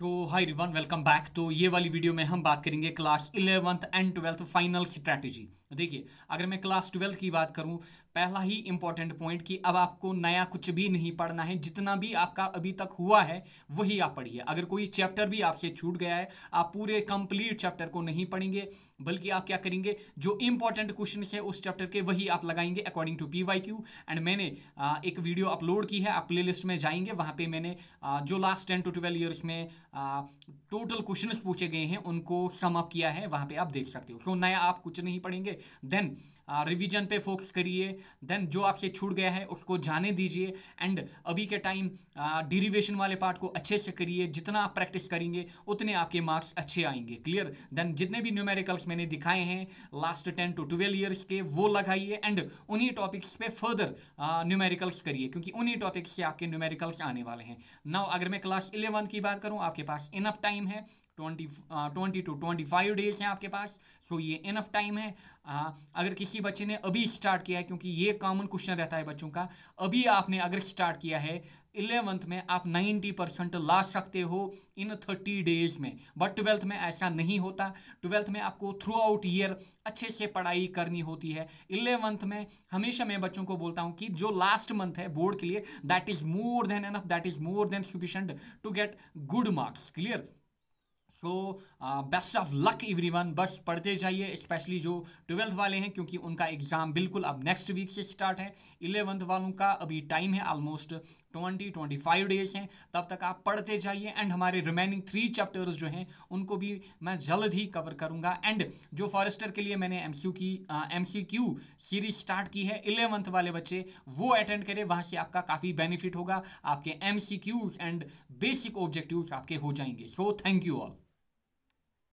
सो hi रिवन welcome back तो ये वाली वीडियो में हम बात करेंगे class eleventh and twelfth final strategy देखिए अगर मैं क्लास ट्वेल्थ की बात करूं पहला ही इंपॉर्टेंट पॉइंट कि अब आपको नया कुछ भी नहीं पढ़ना है जितना भी आपका अभी तक हुआ है वही आप पढ़िए अगर कोई चैप्टर भी आपसे छूट गया है आप पूरे कंप्लीट चैप्टर को नहीं पढ़ेंगे बल्कि आप क्या करेंगे जो इंपॉर्टेंट क्वेश्चन है उस चैप्टर के वही आप लगाएंगे according to P Y Q and मैंने एक वीडियो अपलोड की है आप लिस्ट में जाएंगे वहाँ पर मैंने जो last ten to twelve years में टोटल क्वेश्चन पूछे गए हैं उनको सम अप किया है वहाँ पर आप देख सकते हो सो नया आप कुछ नहीं पढ़ेंगे देन रिवीजन पे फोकस करिए देन जो आपसे छूट गया है उसको जाने दीजिए एंड अभी के टाइम डिरीवेशन वाले पार्ट को अच्छे से करिए जितना आप प्रैक्टिस करेंगे उतने आपके मार्क्स अच्छे आएंगे क्लियर देन जितने भी न्यूमेरिकल्स मैंने दिखाए हैं last ten to twelve years के वो लगाइए एंड उन्हीं टॉपिक्स पे फर्दर न्यूमेरिकल्स करिए क्योंकि उन्हीं टॉपिक्स से आपके न्यूमेरिकल्स आने वाले हैं नाउ अगर मैं क्लास इलेवंथ की बात करूँ आपके पास इनफ टाइम है twenty twenty to twenty five days हैं आपके पास सो so ये इनफ टाइम है uh, अगर किसी कि बच्चे ने अभी स्टार्ट किया है क्योंकि ये कॉमन क्वेश्चन रहता है बच्चों का अभी आपने अगर स्टार्ट किया है इलेवंथ में आप 90 परसेंट ला सकते हो इन 30 डेज में बट ट्वेल्थ में ऐसा नहीं होता ट्वेल्थ में आपको थ्रू आउट ईयर अच्छे से पढ़ाई करनी होती है इलेवंथ में हमेशा मैं बच्चों को बोलता हूँ कि जो लास्ट मंथ है बोर्ड के लिए that is more than enough that is more than sufficient to get good marks clear so best of luck everyone बस पढ़ते जाइए स्पेशली जो ट्वेल्थ वाले हैं क्योंकि उनका एग्ज़ाम बिल्कुल अब नेक्स्ट वीक से स्टार्ट है इलेवंथ वालों का अभी टाइम है almost twenty twenty five days हैं तब तक आप पढ़ते जाइए एंड हमारे रिमेनिंग थ्री चैप्टर्स जो हैं उनको भी मैं जल्द ही कवर करूँगा एंड जो फॉरेस्टर के लिए मैंने एम की एम क्यू सीरीज स्टार्ट की है इलेवंथ वाले बच्चे वो अटेंड करें वहाँ से आपका काफ़ी बेनिफिट होगा आपके एम एंड बेसिक ऑब्जेक्टिव आपके हो जाएंगे सो थैंक यू ऑल